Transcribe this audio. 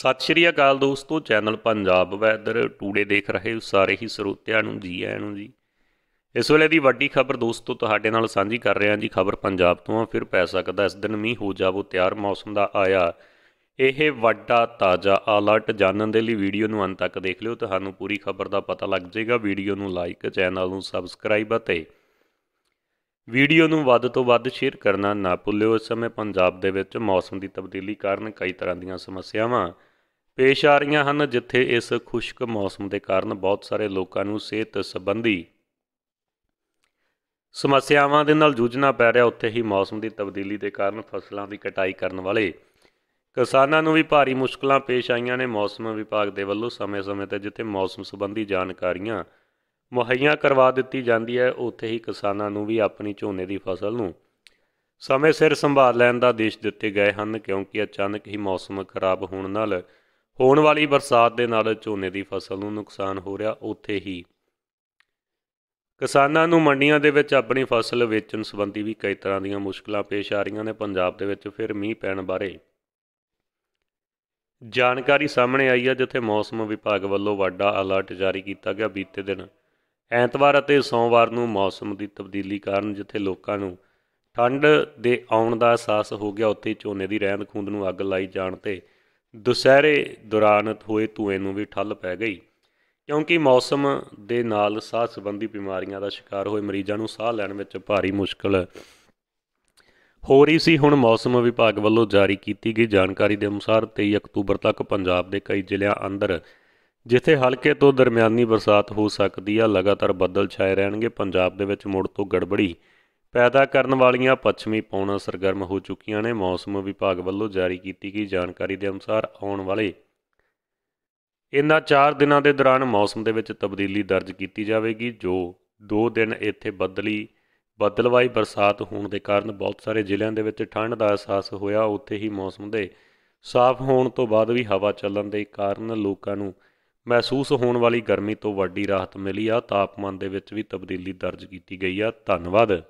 ਸਤਿ ਸ਼੍ਰੀ ਅਕਾਲ ਦੋਸਤੋ channel Punjab weather today ਦੇਖ ਰਹੇ ਹੋ ਸਾਰੇ ਹੀ ਸਰੋਤਿਆਂ ਨੂੰ ਜੀ ਆਇਆਂ ਨੂੰ ਜੀ ਇਸ ਵੇਲੇ ਦੀ ਵੱਡੀ ਖਬਰ ਦੋਸਤੋ ਤੁਹਾਡੇ ਨਾਲ ਸਾਂਝੀ ਕਰ ਰਹੇ ਹਾਂ ਜੀ ਖਬਰ ਪੰਜਾਬ ਤੋਂ ਆ ਫਿਰ ਪੈ ਸਕਦਾ ਇਸ ਦਿਨ ਮੀਂਹ ਹੋ ਜਾਵੋ ਤਿਆਰ ਮੌਸਮ ਦਾ ਆਇਆ ਇਹ ਵੱਡਾ ਤਾਜ਼ਾ ਅਲਰਟ ਜਾਣਨ ਦੇ ਲਈ ਵੀਡੀਓ ਨੂੰ ਅੰਤ ਤੱਕ ਦੇਖ ਲਿਓ ਤੁਹਾਨੂੰ ਪੂਰੀ ਖਬਰ ਦਾ ਪਤਾ ਲੱਗ ਜਾਏਗਾ ਵੀਡੀਓ ਨੂੰ ਲਾਈਕ ਚੈਨਲ ਨੂੰ ਸਬਸਕ੍ਰਾਈਬ ਅਤੇ ਵੀਡੀਓ ਨੂੰ ਵੱਧ ਤੋਂ ਵੱਧ ਸ਼ੇਅਰ ਕਰਨਾ ਨਾ ਭੁੱਲਿਓ ਇਸ ਸਮੇਂ ਪੰਜਾਬ ਦੇ ਵਿੱਚ ਮੌਸਮ ਦੀ ਤਬਦੀਲੀ ਕਾਰਨ ਕਈ ਤਰ੍ਹਾਂ ਦੀਆਂ ਸਮੱਸਿਆਵਾਂ ਪੇਸ਼ ਆ ਰਹੀਆਂ ਹਨ ਜਿੱਥੇ ਇਸ ਖੁਸ਼ਕ ਮੌਸਮ ਦੇ ਕਾਰਨ ਬਹੁਤ ਸਾਰੇ ਲੋਕਾਂ ਨੂੰ ਸਿਹਤ ਸੰਬੰਧੀ ਸਮੱਸਿਆਵਾਂ ਦੇ ਨਾਲ ਜੂਝਣਾ ਪੈ ਰਿਹਾ ਉੱਥੇ ਹੀ ਮੌਸਮ ਦੀ ਤਬਦੀਲੀ ਦੇ ਕਾਰਨ ਫਸਲਾਂ ਦੀ ਕਟਾਈ ਕਰਨ ਵਾਲੇ ਕਿਸਾਨਾਂ ਨੂੰ ਵੀ ਭਾਰੀ ਮੁਸ਼ਕਲਾਂ ਪੇਸ਼ ਆਈਆਂ ਨੇ ਮੌਸਮ ਵਿਭਾਗ ਦੇ ਵੱਲੋਂ ਸਮੇਂ-ਸਮੇਂ ਤੇ ਜਿੱਥੇ ਮੌਸਮ ਸੰਬੰਧੀ ਜਾਣਕਾਰੀਆਂ ਮੁਹੱਈਆ ਕਰਵਾ ਦਿੱਤੀ ਜਾਂਦੀ ਹੈ ਉੱਥੇ ਹੀ ਕਿਸਾਨਾਂ ਨੂੰ ਵੀ ਆਪਣੀ ਝੋਨੇ ਦੀ ਫਸਲ ਨੂੰ ਸਮੇਂ ਸਿਰ ਸੰਭਾਲ ਲੈਣ ਦਾ ਦੇਸ਼ ਦਿੱਤੇ ਗਏ ਹਨ ਕਿਉਂਕਿ ਅਚਾਨਕ ਹੀ ਮੌਸਮ ਖਰਾਬ ਹੋਣ ਨਾਲ ਹੋਣ ਵਾਲੀ ਬਰਸਾਤ ਦੇ ਨਾਲ ਝੋਨੇ ਦੀ ਫਸਲ ਨੂੰ ਨੁਕਸਾਨ ਹੋ ਰਿਹਾ ਉੱਥੇ ਹੀ ਕਿਸਾਨਾਂ ਨੂੰ ਮੰਡੀਆਂ ਦੇ ਵਿੱਚ ਆਪਣੀ ਫਸਲ ਵੇਚਣ ਸੰਬੰਧੀ ਵੀ ਕਈ ਤਰ੍ਹਾਂ ਦੀਆਂ ਮੁਸ਼ਕਲਾਂ ਪੇਸ਼ ਆ ਰਹੀਆਂ ਨੇ ਪੰਜਾਬ ਦੇ ਵਿੱਚ ਫਿਰ ਮੀਂਹ ਪੈਣ ਬਾਰੇ ਜਾਣਕਾਰੀ ਸਾਹਮਣੇ ਆਈ ਹੈ ਜਿੱਥੇ ਮੌਸਮ ਵਿਭਾਗ ਵੱਲੋਂ ਵੱਡਾ ਅਲਰਟ ਜਾਰੀ ਕੀਤਾ ਗਿਆ ਬੀਤੇ ਦਿਨ ਐਤਵਾਰ ਅਤੇ ਸੋਮਵਾਰ ਨੂੰ ਮੌਸਮ ਦੀ ਤਬਦੀਲੀ ਕਾਰਨ ਜਿੱਥੇ ਲੋਕਾਂ ਨੂੰ ਠੰਡ ਦੇ ਆਉਣ ਦਾ ਅਹਿਸਾਸ ਹੋ ਗਿਆ ਉੱਥੇ ਝੋਨੇ ਦੀ ਰਹਿੰਦ ਖੁੰਦ ਨੂੰ ਅੱਗ ਲਾਈ ਜਾਣ ਤੇ ਦੁਸਹਿਰੇ ਦੌਰਾਨ ਹੋਏ ਧੂਏ ਨੂੰ ਵੀ ਠੱਲ ਪੈ ਗਈ ਕਿਉਂਕਿ ਮੌਸਮ ਦੇ ਨਾਲ ਸਾਹ ਸੰਬੰਧੀ ਬਿਮਾਰੀਆਂ ਦਾ ਸ਼ਿਕਾਰ ਹੋਏ ਮਰੀਜ਼ਾਂ ਨੂੰ ਸਾਹ ਲੈਣ ਵਿੱਚ ਭਾਰੀ ਮੁਸ਼ਕਲ ਹੋ ਰਹੀ ਸੀ ਹੁਣ ਮੌਸਮ ਵਿਭਾਗ ਵੱਲੋਂ ਜਾਰੀ ਕੀਤੀ ਗਈ ਜਾਣਕਾਰੀ ਦੇ ਅਨੁਸਾਰ 23 ਅਕਤੂਬਰ ਤੱਕ ਪੰਜਾਬ ਦੇ ਕਈ ਜ਼ਿਲ੍ਹਿਆਂ ਅੰਦਰ ਜਿੱਥੇ ਹਲਕੇ ਤੋਂ ਦਰਮਿਆਨੀ ਬਰਸਾਤ ਹੋ ਸਕਦੀ ਆ ਲਗਾਤਾਰ ਬੱਦਲ ਛਾਏ ਰਹਿਣਗੇ ਪੰਜਾਬ ਦੇ ਵਿੱਚ ਮੋੜ ਤੋਂ ਗੜਬੜੀ ਪੈਦਾ ਕਰਨ ਵਾਲੀਆਂ ਪੱਛਮੀ ਪੌਣਾ ਸਰਗਰਮ ਹੋ ਚੁੱਕੀਆਂ ਨੇ ਮੌਸਮ ਵਿਭਾਗ ਵੱਲੋਂ ਜਾਰੀ ਕੀਤੀ ਗਈ ਜਾਣਕਾਰੀ ਦੇ ਅਨੁਸਾਰ ਆਉਣ ਵਾਲੇ ਇਨ੍ਹਾਂ 4 ਦਿਨਾਂ ਦੇ ਦੌਰਾਨ ਮੌਸਮ ਦੇ ਵਿੱਚ ਤਬਦੀਲੀ ਦਰਜ ਕੀਤੀ ਜਾਵੇਗੀ ਜੋ 2 ਦਿਨ ਇੱਥੇ ਬੱਦਲੀ ਬੱਦਲਵਾਈ ਬਰਸਾਤ ਹੋਣ ਦੇ ਕਾਰਨ ਬਹੁਤ ਸਾਰੇ ਜ਼ਿਲ੍ਹਿਆਂ ਦੇ ਵਿੱਚ ਠੰਡ ਦਾ ਅਹਿਸਾਸ ਹੋਇਆ ਉੱਥੇ ਹੀ ਮੌਸਮ ਦੇ ਸਾਫ਼ ਹੋਣ ਤੋਂ ਬਾਅਦ ਵੀ ਹਵਾ ਚੱਲਣ ਦੇ ਕਾਰਨ ਲੋਕਾਂ ਨੂੰ ਮਹਿਸੂਸ ਹੋਣ ਵਾਲੀ ਗਰਮੀ ਤੋਂ ਵੱਡੀ ਰਾਹਤ ਮਿਲੀ ਆ ਤਾਪਮਾਨ ਦੇ ਵਿੱਚ ਵੀ ਤਬਦੀਲੀ ਦਰਜ ਕੀਤੀ ਗਈ ਆ ਧੰਨਵਾਦ